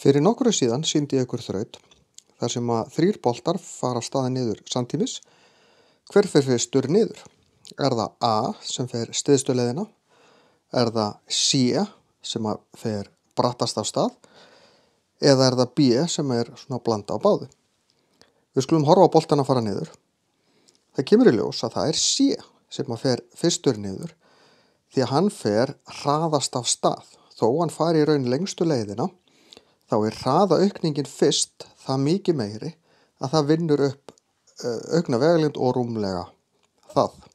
Fyrir nokkru síðan síndi ég ykkur þraut þar sem að þrýr boltar fara staði niður samtímis. Hver fyrir fyrstur niður? Er það A sem fer stiðstöleðina? Er það C sem fer brattast af stað? Eða er það B sem er svona blanda á báðu? Við skulum horfa boltan að fara niður. Það kemur í ljós að það er C sem fer fyrstur niður því að hann fer hraðast af stað þó hann fari í raun lengstu leiðina þá er hraðaaukningin fyrst það mikið meiri að það vinnur upp eh, aukna veglind og rúmlega það.